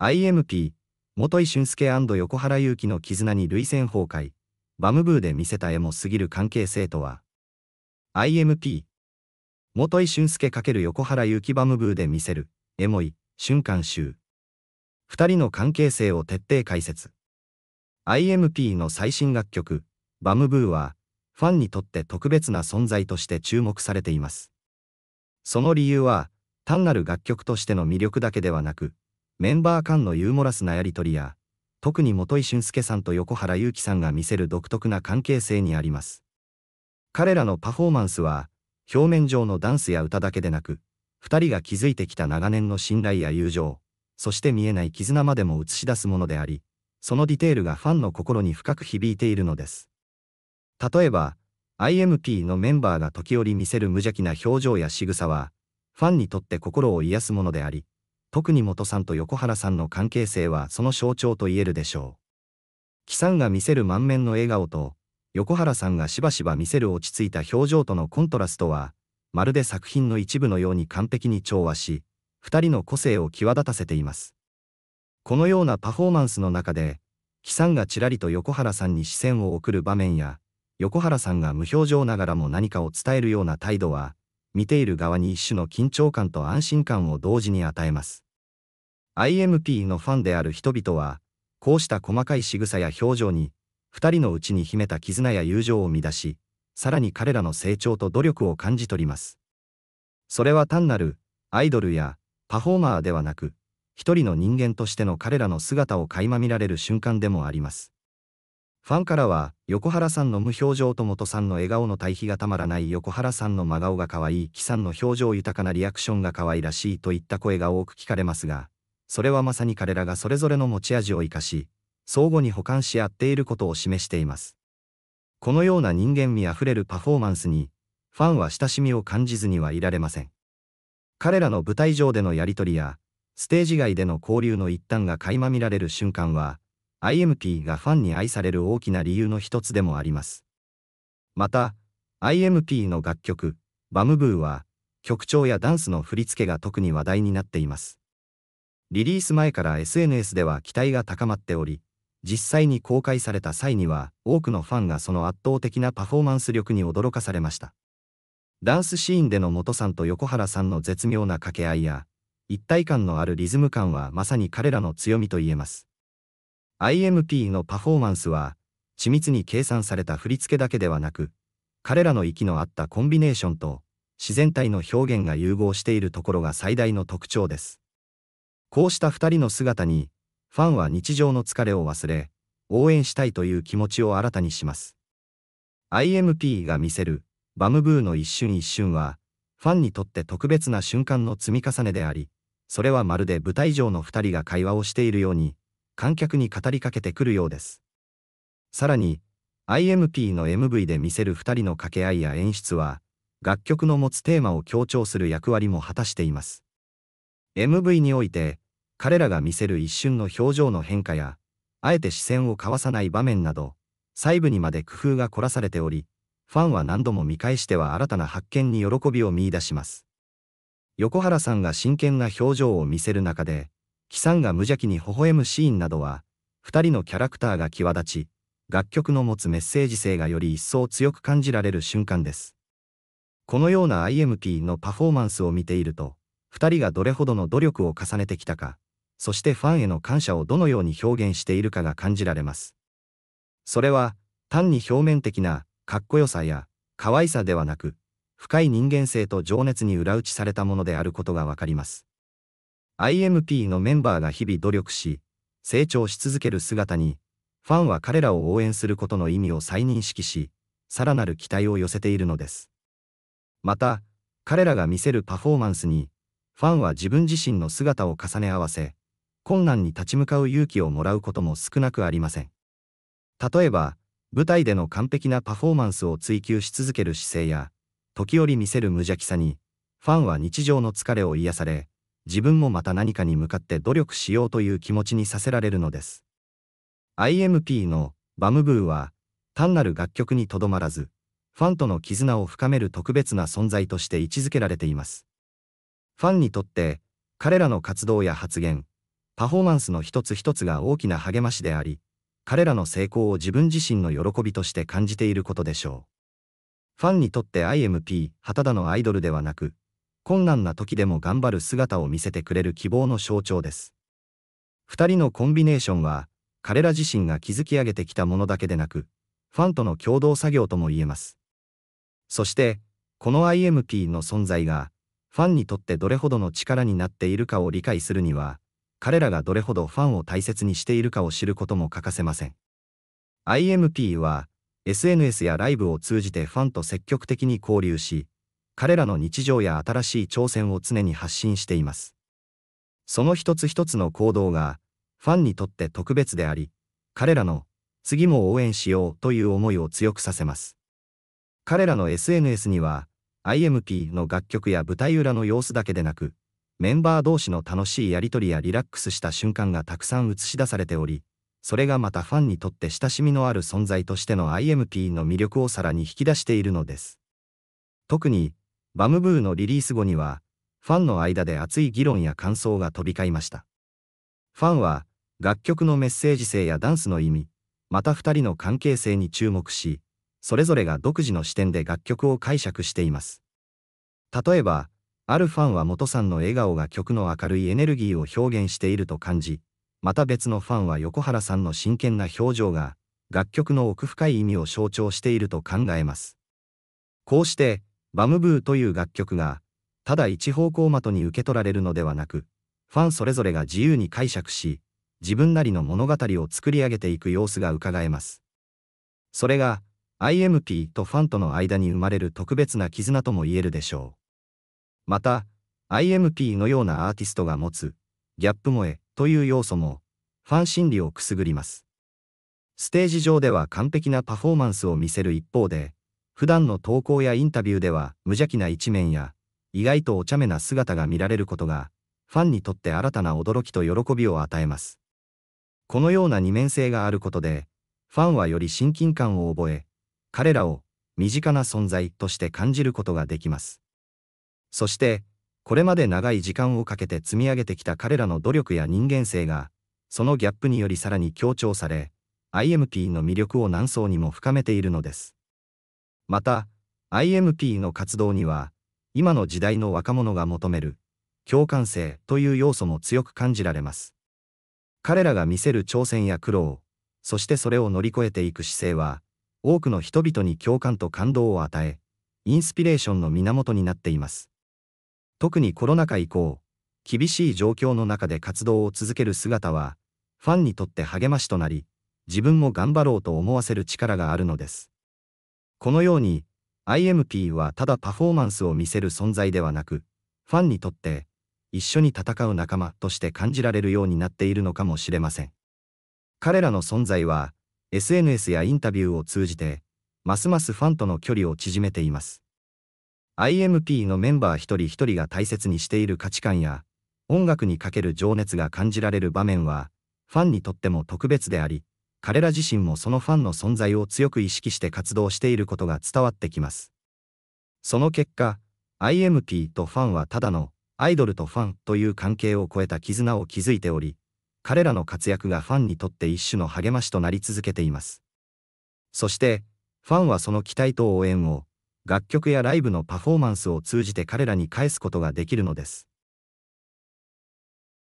IMP、元井俊介横原祐希の絆に累戦崩壊、バムブーで見せた絵も過ぎる関係性とは、IMP、元井俊介×横原祐希バムブーで見せる、エモい、瞬間集。二人の関係性を徹底解説。IMP の最新楽曲、バムブーは、ファンにとって特別な存在として注目されています。その理由は、単なる楽曲としての魅力だけではなく、メンバー間のユーモラスなやり取りや、特に元井俊介さんと横原祐希さんが見せる独特な関係性にあります。彼らのパフォーマンスは、表面上のダンスや歌だけでなく、二人が築いてきた長年の信頼や友情、そして見えない絆までも映し出すものであり、そのディテールがファンの心に深く響いているのです。例えば、IMP のメンバーが時折見せる無邪気な表情や仕草は、ファンにとって心を癒すものであり、特に元さんと横原さんの関係性はその象徴と言えるでしょう。木さんが見せる満面の笑顔と、横原さんがしばしば見せる落ち着いた表情とのコントラストは、まるで作品の一部のように完璧に調和し、二人の個性を際立たせています。このようなパフォーマンスの中で、木さんがちらりと横原さんに視線を送る場面や、横原さんが無表情ながらも何かを伝えるような態度は、見ている側に一種の緊張感と安心感を同時に与えます。IMP のファンである人々は、こうした細かい仕草や表情に、二人のうちに秘めた絆や友情を乱し、さらに彼らの成長と努力を感じ取ります。それは単なる、アイドルや、パフォーマーではなく、一人の人間としての彼らの姿を垣間見られる瞬間でもあります。ファンからは、横原さんの無表情と元さんの笑顔の対比がたまらない横原さんの真顔が可愛い、木さんの表情豊かなリアクションが可愛らしいといった声が多く聞かれますが、それはまさに彼らがそれぞれの持ち味を生かし、相互に補完し合っていることを示しています。このような人間味あふれるパフォーマンスに、ファンは親しみを感じずにはいられません。彼らの舞台上でのやりとりや、ステージ外での交流の一端が垣間見られる瞬間は、IMP がファンに愛される大きな理由の一つでもあります。また、IMP の楽曲、バムブーは、曲調やダンスの振り付けが特に話題になっています。リリース前から SNS では期待が高まっており、実際に公開された際には多くのファンがその圧倒的なパフォーマンス力に驚かされました。ダンスシーンでの元さんと横原さんの絶妙な掛け合いや、一体感のあるリズム感はまさに彼らの強みと言えます。IMP のパフォーマンスは、緻密に計算された振り付けだけではなく、彼らの息の合ったコンビネーションと自然体の表現が融合しているところが最大の特徴です。こうした二人の姿に、ファンは日常の疲れを忘れ、応援したいという気持ちを新たにします。IMP が見せるバムブーの一瞬一瞬は、ファンにとって特別な瞬間の積み重ねであり、それはまるで舞台上の二人が会話をしているように観客に語りかけてくるようです。さらに、IMP の MV で見せる2人の掛け合いや演出は、楽曲の持つテーマを強調する役割も果たしています。MV において、彼らが見せる一瞬の表情の変化や、あえて視線を交わさない場面など、細部にまで工夫が凝らされており、ファンは何度も見返しては新たな発見に喜びを見いだします。横原さんが真剣な表情を見せる中で、キサンが無邪気に微笑むシーンなどは、2人のキャラクターが際立ち、楽曲の持つメッセージ性がより一層強く感じられる瞬間です。このような IMP のパフォーマンスを見ていると、2人がどれほどの努力を重ねてきたか、そしてファンへの感謝をどのように表現しているかが感じられます。それは、単に表面的な、かっこよさや、可愛さではなく、深い人間性と情熱に裏打ちされたものであることがわかります。IMP のメンバーが日々努力し、成長し続ける姿に、ファンは彼らを応援することの意味を再認識し、さらなる期待を寄せているのです。また、彼らが見せるパフォーマンスに、ファンは自分自身の姿を重ね合わせ、困難に立ち向かう勇気をもらうことも少なくありません。例えば、舞台での完璧なパフォーマンスを追求し続ける姿勢や、時折見せる無邪気さに、ファンは日常の疲れを癒され、自分もまた何かに向かって努力しようという気持ちにさせられるのです。IMP のバムブーは単なる楽曲にとどまらず、ファンとの絆を深める特別な存在として位置づけられています。ファンにとって彼らの活動や発言、パフォーマンスの一つ一つが大きな励ましであり、彼らの成功を自分自身の喜びとして感じていることでしょう。ファンにとって IMP、はただのアイドルではなく、困難な時でも頑張る姿を見せてくれる希望の象徴です。二人のコンビネーションは、彼ら自身が築き上げてきたものだけでなく、ファンとの共同作業とも言えます。そして、この IMP の存在が、ファンにとってどれほどの力になっているかを理解するには、彼らがどれほどファンを大切にしているかを知ることも欠かせません。IMP は、SNS やライブを通じてファンと積極的に交流し、彼らの日常や新しい挑戦を常に発信しています。その一つ一つの行動が、ファンにとって特別であり、彼らの、次も応援しようという思いを強くさせます。彼らの SNS には、IMP の楽曲や舞台裏の様子だけでなく、メンバー同士の楽しいやりとりやリラックスした瞬間がたくさん映し出されており、それがまたファンにとって親しみのある存在としての IMP の魅力をさらに引き出しているのです。特に、バムブーのリリース後には、ファンの間で熱い議論や感想が飛び交いました。ファンは、楽曲のメッセージ性やダンスの意味、また2人の関係性に注目し、それぞれが独自の視点で楽曲を解釈しています。例えば、あるファンは元さんの笑顔が曲の明るいエネルギーを表現していると感じ、また別のファンは横原さんの真剣な表情が楽曲の奥深い意味を象徴していると考えます。こうして、バムブーという楽曲が、ただ一方向的に受け取られるのではなく、ファンそれぞれが自由に解釈し、自分なりの物語を作り上げていく様子がうかがえます。それが、IMP とファンとの間に生まれる特別な絆とも言えるでしょう。また、IMP のようなアーティストが持つ、ギャップ萌えという要素も、ファン心理をくすぐります。ステージ上では完璧なパフォーマンスを見せる一方で、普段の投稿やインタビューでは無邪気な一面や、意外とお茶目な姿が見られることが、ファンにとって新たな驚きと喜びを与えます。このような二面性があることで、ファンはより親近感を覚え、彼らを身近な存在として感じることができます。そして、これまで長い時間をかけて積み上げてきた彼らの努力や人間性が、そのギャップによりさらに強調され、IMP の魅力を何層にも深めているのです。また、IMP の活動には、今の時代の若者が求める、共感性という要素も強く感じられます。彼らが見せる挑戦や苦労、そしてそれを乗り越えていく姿勢は、多くの人々に共感と感動を与え、インスピレーションの源になっています。特にコロナ禍以降、厳しい状況の中で活動を続ける姿は、ファンにとって励ましとなり、自分も頑張ろうと思わせる力があるのです。このように IMP はただパフォーマンスを見せる存在ではなく、ファンにとって一緒に戦う仲間として感じられるようになっているのかもしれません。彼らの存在は SNS やインタビューを通じて、ますますファンとの距離を縮めています。IMP のメンバー一人一人が大切にしている価値観や、音楽にかける情熱が感じられる場面は、ファンにとっても特別であり、彼ら自身もそのファンの存在を強く意識して活動していることが伝わってきます。その結果、IMP とファンはただのアイドルとファンという関係を超えた絆を築いており、彼らの活躍がファンにとって一種の励ましとなり続けています。そして、ファンはその期待と応援を、楽曲やライブのパフォーマンスを通じて彼らに返すことができるのです。